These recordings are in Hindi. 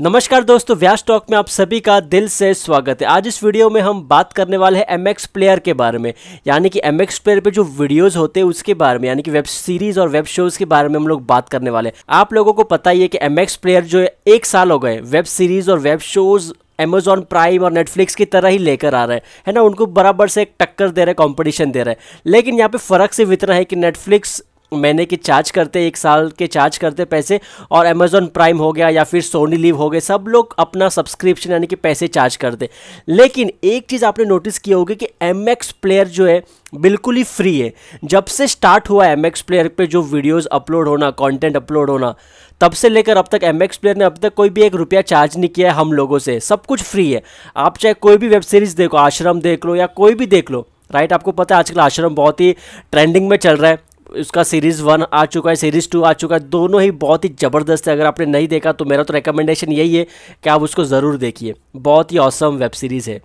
नमस्कार दोस्तों व्यास टॉक में आप सभी का दिल से स्वागत है आज इस वीडियो में हम बात करने वाले हैं एमएक्स प्लेयर के बारे में यानी कि एमएक्स प्लेयर पे जो वीडियोस होते हैं उसके बारे में यानी कि वेब सीरीज और वेब शोज के बारे में हम लोग बात करने वाले हैं आप लोगों को पता ही है कि एम प्लेयर जो है एक साल हो गए वेब सीरीज और वेब शोज Amazon प्राइम और नेटफ्लिक्स की तरह ही लेकर आ रहे हैं है ना उनको बराबर से एक टक्कर दे रहे हैं कॉम्पिटिशन दे रहे हैं लेकिन यहाँ पे फ़र्क सिर्फ इतना है कि नेटफ्लिक्स महीने की चार्ज करते एक साल के चार्ज करते पैसे और अमेजोन प्राइम हो गया या फिर सोनी लीव हो गए सब लोग अपना सब्सक्रिप्शन यानी कि पैसे चार्ज करते लेकिन एक चीज़ आपने नोटिस किया होगी कि एम प्लेयर जो है बिल्कुल ही फ्री है जब से स्टार्ट हुआ एम एक्स प्लेयर पे जो वीडियोस अपलोड होना कंटेंट अपलोड होना तब से लेकर अब तक एम एक्स प्लेयर ने अब तक कोई भी एक रुपया चार्ज नहीं किया है हम लोगों से सब कुछ फ्री है आप चाहे कोई भी वेब सीरीज़ देखो आश्रम देख लो या कोई भी देख लो राइट आपको पता है आजकल आश्रम बहुत ही ट्रेंडिंग में चल रहा है उसका सीरीज़ वन आ चुका है सीरीज़ टू आ चुका है दोनों ही बहुत ही ज़बरदस्त है अगर आपने नहीं देखा तो मेरा तो रिकमेंडेशन यही है कि आप उसको ज़रूर देखिए बहुत ही औसम वेब सीरीज़ है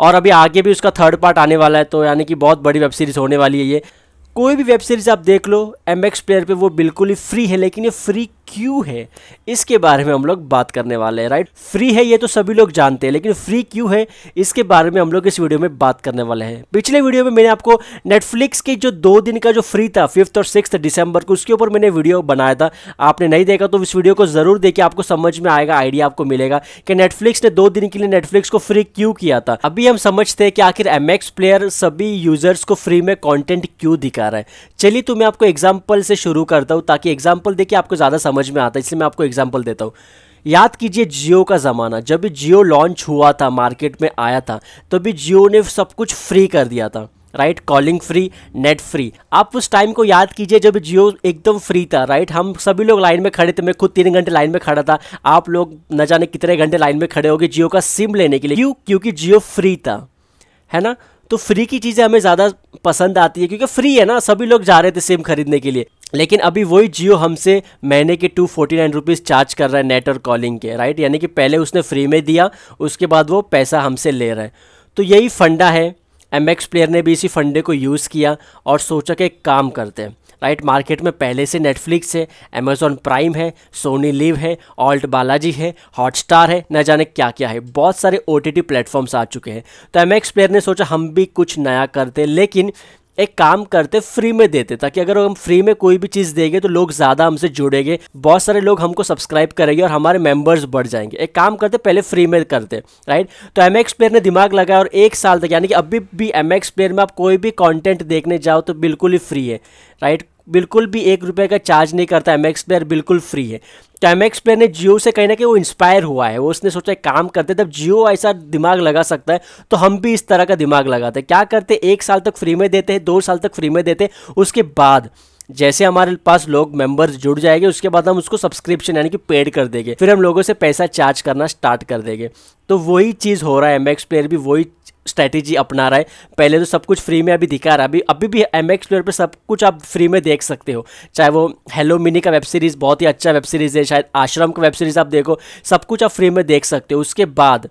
और अभी आगे भी उसका थर्ड पार्ट आने वाला है तो यानी कि बहुत बड़ी वेब सीरीज़ होने वाली है ये कोई भी वेब सीरीज़ आप देख लो एम एक्स प्लेयर पर वो बिल्कुल ही फ्री है लेकिन ये फ्री क्यों है इसके बारे में हम लोग बात करने वाले हैं राइट फ्री है ये तो सभी लोग जानते हैं लेकिन फ्री क्यों है इसके बारे में हम लोग इस वीडियो में बात करने वाले हैं पिछले वीडियो में मैंने आपको नेटफ्लिक्स के जो दो दिन का जो फ्री था फिफ्थ और सिक्स दिसंबर को उसके ऊपर मैंने वीडियो बनाया था आपने नहीं देखा तो इस वीडियो को जरूर देखिए आपको समझ में आएगा आइडिया आपको मिलेगा कि नेटफ्लिक्स ने दो दिन के लिए नेटफ्लिक्स को फ्री क्यों किया था अभी हम समझते हैं कि आखिर एम प्लेयर सभी यूजर्स को फ्री में कॉन्टेंट क्यों दिखा रहा है चलिए तो मैं आपको एग्जाम्पल से शुरू करता हूँ ताकि एग्जाम्पल देखिए आपको ज़्यादा समझ समझ में आता है इसलिए मैं आपको एग्जाम्पल देता हूँ याद कीजिए जियो का ज़माना जब भी जियो लॉन्च हुआ था मार्केट में आया था तभी भी जियो ने सब कुछ फ्री कर दिया था right calling free net free आप उस टाइम को याद कीजिए जब जियो एकदम फ्री था राइट हम सभी लोग लाइन में खड़े थे मैं खुद तीन घंटे लाइन में खड़ा था आप लोग न जाने कितने घंटे लाइन में खड़े हो गए जियो का सिम लेने के लिए क्यों क्योंकि जियो फ्री था है ना तो फ्री की चीज़ें हमें ज़्यादा पसंद आती है क्योंकि फ्री है ना सभी लोग जा रहे थे सिम खरीदने के लिए लेकिन अभी वही जियो हमसे महीने के two forty nine rupees charge कर रहा है नेट और कॉलिंग के राइट यानी कि पहले उसने फ्री में दिया उसके बाद वो पैसा हमसे ले रहा है तो यही फंडा है एम एक्स प्लेयर ने भी इसी फंडे को यूज़ किया और सोचा कि काम करते हैं राइट मार्केट में पहले से नेटफ्लिक्स है अमेजोन प्राइम है सोनी लिव है ऑल्ट बालाजी है हॉटस्टार है न जाने क्या क्या है बहुत सारे ओ टी प्लेटफॉर्म्स आ चुके हैं तो एम एक्स प्लेयर ने सोचा हम भी कुछ नया करते लेकिन एक काम करते फ्री में देते ताकि अगर हम फ्री में कोई भी चीज़ देंगे तो लोग ज़्यादा हमसे जुड़ेंगे बहुत सारे लोग हमको सब्सक्राइब करेंगे और हमारे मेंबर्स बढ़ जाएंगे एक काम करते पहले फ्री में करते राइट तो एम एक्स प्लेयर ने दिमाग लगाया और एक साल तक यानी कि अभी भी एम एक्स प्लेयर में आप कोई भी कॉन्टेंट देखने जाओ तो बिल्कुल ही फ्री है राइट बिल्कुल भी एक रुपये का चार्ज नहीं करता एम एक्स प्लेयर बिल्कुल फ्री है तो एम एक्स प्लेयर ने जियो से कहना ना वो इंस्पायर हुआ है वो उसने सोचा काम करते तब जियो ऐसा दिमाग लगा सकता है तो हम भी इस तरह का दिमाग लगाते हैं क्या करते एक साल तक फ्री में देते हैं दो साल तक फ्री में देते उसके बाद जैसे हमारे पास लोग मेंबर्स जुड़ जाएंगे उसके बाद हम उसको सब्सक्रिप्शन यानी कि पेड कर देंगे फिर हम लोगों से पैसा चार्ज करना स्टार्ट कर देंगे तो वही चीज़ हो रहा है एम एक्स प्लेयर भी वही स्ट्रैटेजी अपना रहा है पहले तो सब कुछ फ्री में अभी दिखा रहा है अभी अभी भी एम एक्स प्लेयर पर सब कुछ आप फ्री में देख सकते हो चाहे वो हेलो मिनी का वेब सीरीज़ बहुत ही अच्छा वेब सीरीज़ है शायद आश्रम का वेब सीरीज़ आप देखो सब कुछ आप फ्री में देख सकते हो उसके बाद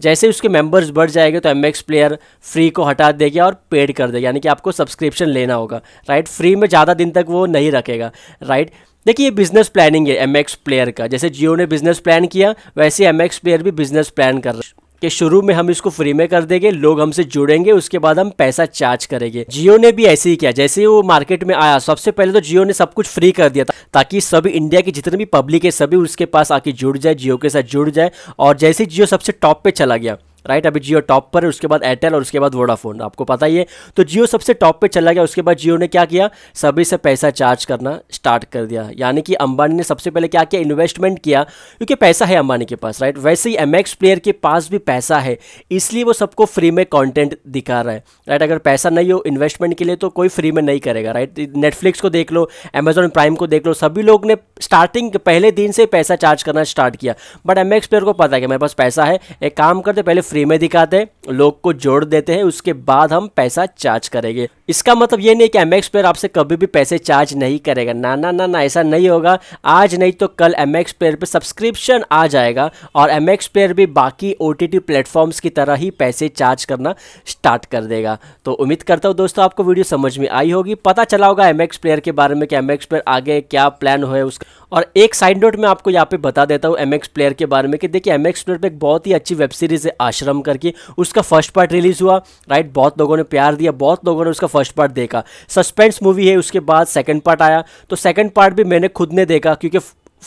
जैसे उसके मेंबर्स बढ़ जाएंगे तो एम एक्स प्लेयर फ्री को हटा देगा और पेड कर देगा यानी कि आपको सब्सक्रिप्शन लेना होगा राइट फ्री में ज़्यादा दिन तक वो नहीं रखेगा राइट देखिए ये बिजनेस प्लानिंग है एम एक्स प्लेयर का जैसे जियो ने बिजनेस प्लान किया वैसे एम एक्स प्लेयर भी बिजनेस प्लान कर रहा है कि शुरू में हम इसको फ्री में कर देंगे लोग हमसे जुड़ेंगे उसके बाद हम पैसा चार्ज करेंगे जियो ने भी ऐसे ही किया जैसे ही वो मार्केट में आया सबसे पहले तो जियो ने सब कुछ फ्री कर दिया था ताकि सभी इंडिया की जितने भी पब्लिक है सभी उसके पास आके जुड़ जाए जियो के साथ जुड़ जाए और जैसे जियो सबसे टॉप पे चला गया राइट अभी जियो टॉप पर है उसके बाद एयरटेल और उसके बाद वोडाफोन आपको पता ही है तो जियो सबसे टॉप पर चला गया उसके बाद जियो ने क्या किया सभी से पैसा चार्ज करना स्टार्ट कर दिया यानी कि अंबानी ने सबसे पहले क्या किया इन्वेस्टमेंट किया क्योंकि पैसा है अंबानी के पास राइट वैसे ही एम प्लेयर के पास भी पैसा है इसलिए वो सबको फ्री में कॉन्टेंट दिखा रहा है राइट अगर पैसा नहीं हो इन्वेस्टमेंट के लिए तो कोई फ्री में नहीं करेगा राइट नेटफ्लिक्स को देख लो अमेजोन प्राइम को देख लो सभी लोग ने स्टार्टिंग पहले दिन से पैसा चार्ज करना स्टार्ट किया बट एम प्लेयर को पता है कि मेरे पास पैसा है एक काम करते पहले फ्री फ्री में दिखाते हैं लोग को जोड़ देते हैं उसके बाद हम पैसा चार्ज करेंगे इसका मतलब ये नहीं कि एम एक्स प्लेयर आपसे कभी भी पैसे चार्ज नहीं करेगा ना ना ना ना ऐसा नहीं होगा आज नहीं तो कल एम एक्स प्लेयर पर सब्सक्रिप्शन आ जाएगा और एम एक्स प्लेयर भी बाकी ओ टी टी प्लेटफॉर्म्स की तरह ही पैसे चार्ज करना स्टार्ट कर देगा तो उम्मीद करता हूँ दोस्तों आपको वीडियो समझ में आई होगी पता चला होगा एम एक्स प्लेयर के बारे में कि एम एक्स प्लेयर आगे क्या प्लान हो उसका और एक साइड नोट मैं आपको यहाँ पे बता देता हूँ एम एक्स प्लेयर के बारे में कि देखिए एम एक्स प्लेयर पर एक बहुत ही अच्छी वेब सीरीज़ है आश आश्रम करके उसका फर्स्ट पार्ट रिलीज़ हुआ राइट बहुत लोगों ने प्यार दिया बहुत लोगों ने उसका फर्स्ट पार्ट देखा सस्पेंस मूवी है उसके बाद सेकेंड पार्ट आया तो सेकेंड पार्ट भी मैंने खुद ने देखा क्योंकि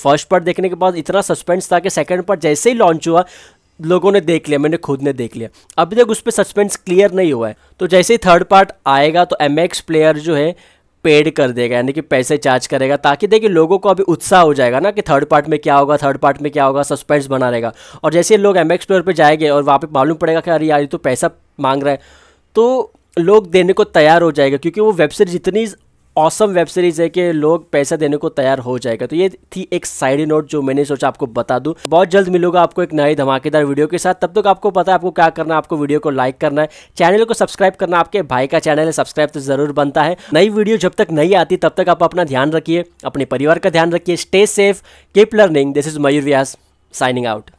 फर्स्ट पार्ट देखने के बाद इतना सस्पेंस था कि सेकंड पार्ट जैसे ही लॉन्च हुआ लोगों ने देख लिया मैंने खुद ने देख लिया अभी तक उस पर सस्पेंस क्लियर नहीं हुआ है तो जैसे ही थर्ड पार्ट आएगा तो एम प्लेयर जो है पेड कर देगा यानी कि पैसे चार्ज करेगा ताकि देखिए लोगों को अभी उत्साह हो जाएगा ना कि थर्ड पार्ट में क्या होगा थर्ड पार्ट में क्या होगा सस्पेंस बना रहेगा और जैसे लोग एम एक्स प्लोर पर जाएंगे और वहाँ पर मालूम पड़ेगा कि अरे यार ये तो पैसा मांग रहा है तो लोग देने को तैयार हो जाएगा क्योंकि वो वेब सीरीज जितनी ऑसम वेब सीरीज़ है कि लोग पैसा देने को तैयार हो जाएगा तो ये थी एक साइड नोट जो मैंने सोचा आपको बता दूं बहुत जल्द मिलूंगा आपको एक नए धमाकेदार वीडियो के साथ तब तक आपको पता है आपको क्या करना है आपको वीडियो को लाइक करना है चैनल को सब्सक्राइब करना आपके भाई का चैनल है सब्सक्राइब तो ज़रूर बनता है नई वीडियो जब तक नहीं आती तब तक आप अपना ध्यान रखिए अपने परिवार का ध्यान रखिए stay safe keep learning this is Mayur Vyas signing out